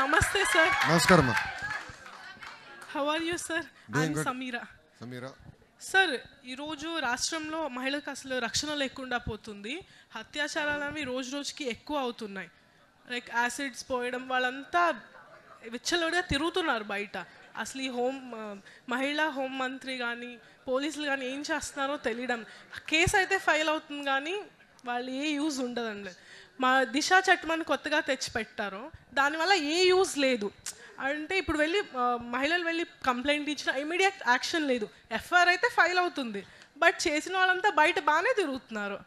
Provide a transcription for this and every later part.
నమస్తే సార్ నమస్కారం how are you sir Sameera Sameera sir ఈరోజు రాష్ట్రంలో మహిళలకు అసలు రక్షణ లేకుండా పోతుంది అత్యాచారాలు అవి రోజు రోజుకి ఎక్కువ అవుతున్నాయి లైక్ యాసిడ్స్ పోయడం వాళ్ళంతా విచ్చలుడిగా తిరుగుతున్నారు బయట అసలు ఈ హోమ్ మహిళా హోం మంత్రి కానీ పోలీసులు కానీ ఏం చేస్తున్నారో తెలియడం కేసు అయితే ఫైల్ అవుతుంది కానీ వాళ్ళు ఏ యూజ్ ఉండదండి మా దిశ చట్టమని కొత్తగా తెచ్చిపెట్టారు దానివల్ల ఏ యూజ్ లేదు అంటే ఇప్పుడు వెళ్ళి మహిళలు వెళ్ళి కంప్లైంట్ ఇచ్చిన ఇమీడియట్ యాక్షన్ లేదు ఎఫ్ఐఆర్ అయితే ఫైల్ అవుతుంది బట్ చేసిన వాళ్ళంతా బయట బాగానే తిరుగుతున్నారు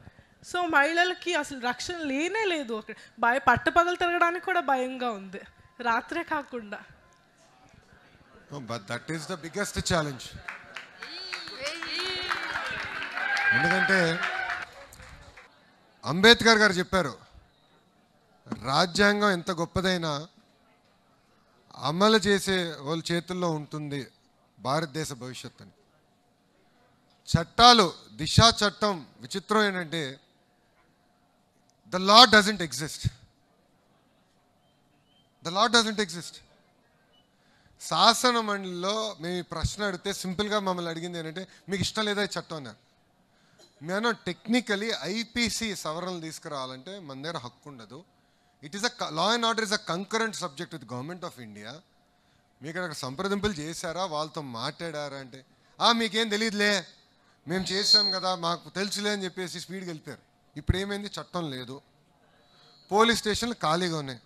సో మహిళలకి అసలు రక్షణ లేనే లేదు అక్కడ భయ పట్టపగలు తిరగడానికి కూడా భయంగా ఉంది రాత్రే కాకుండా that is the biggest challenge ఎందుకంటే అంబేద్కర్ గారు చెప్పారు రాజ్యాంగం ఎంత గొప్పదైనా అమలు చేసే వాళ్ళ చేతుల్లో ఉంటుంది భారతదేశ భవిష్యత్ అని చట్టాలు దిశా చట్టం విచిత్రం ఏంటంటే the law doesn't exist the law doesn't exist శాసన మండలిలో మేము ప్రశ్న అడిగితే సింపుల్గా మమ్మల్ని అడిగింది ఏంటంటే మీకు ఇష్టం లేదా చట్టం అన్నారు మేము టెక్నికలీ ఐపీసీ సవరణలు తీసుకురావాలంటే మన దగ్గర హక్కు ఉండదు it is a law and order is a concurrent subject with government of India మీకు అక్కడ సంప్రదింపులు చేశారా వాళ్ళతో మాట్లాడారా అంటే ఆ మీకేం తెలియదులే మేము చేసాం కదా మాకు తెలుసులే అని చెప్పేసి స్పీడ్ వెళ్ళిపోయారు ఇప్పుడు ఏమైంది చట్టం లేదు పోలీస్ స్టేషన్లు ఖాళీగా ఉన్నాయి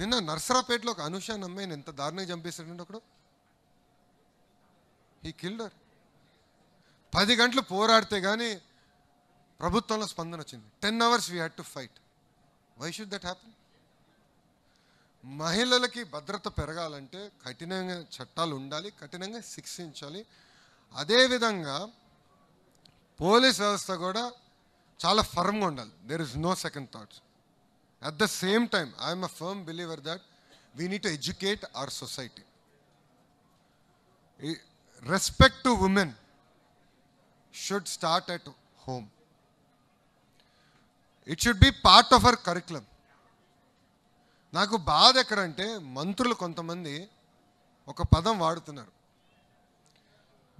నిన్న నర్సరాపేటలో ఒక అనుషాన్ అమ్మాయిని ఎంత దారుణంగా చంపేశాడంటే ఒకడు ఈ కిల్డర్ పది గంటలు పోరాడితే కానీ ప్రభుత్వంలో స్పందన వచ్చింది ten hours we had to fight why should that happy మహిళలకి భద్రత పెరగాలంటే కఠినంగా చట్టాలు ఉండాలి కఠినంగా శిక్షించాలి అదేవిధంగా పోలీస్ వ్యవస్థ కూడా చాలా ఫర్మ్గా ఉండాలి there is no second thoughts at the same time I'm a firm believer that we need to educate our society respect to women should start at home it should be part of our curriculum నాకు బాధ ఎక్కడంటే మంత్రులు కొంతమంది ఒక పదం వాడుతున్నారు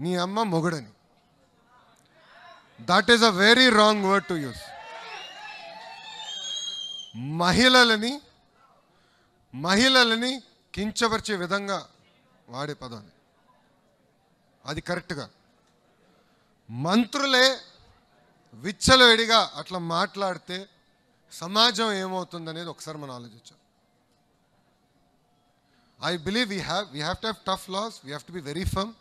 నీ అమ్మ మొగుడని that is a very wrong word to use మహిళలని మహిళలని కించపరిచే విధంగా వాడే పదం అది కరెక్ట్గా మంత్రులే విచ్చలవిడిగా అట్లా మాట్లాడితే సమాజం ఏమవుతుందనేది ఒకసారి మనం ఆలోచించాం I believe we have we have to have tough laws we have to be very firm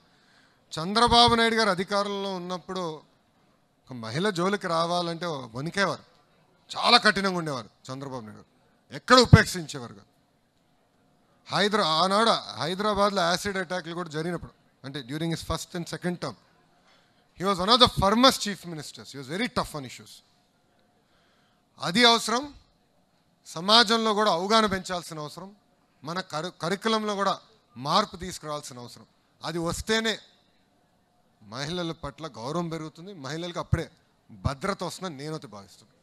Chandrababu Naidu garu అధికారంలో ఉన్నప్పుడు ఒక మహిళ జోలికి రావాలంటే వణికేవారు చాలా కఠినంగా ఉండేవారు చంద్రబాబు నాయుడు ఎక్కడ ఉపేక్షించేవారు కాదు హైదరా ఆనాడు హైదరాబాద్లో యాసిడ్ అటాక్లు కూడా జరిగినప్పుడు అంటే during is first and second term he was one of the firmest chief ministers he was very tough on issues అది అవసరం సమాజంలో కూడా అవగాహన పెంచాల్సిన అవసరం మన కరు కరికులంలో కూడా మార్పు తీసుకురావాల్సిన అవసరం అది వస్తేనే మహిళల పట్ల గౌరవం పెరుగుతుంది మహిళలకు అప్పుడే భద్రత వస్తుందని నేనైతే భావిస్తున్నాను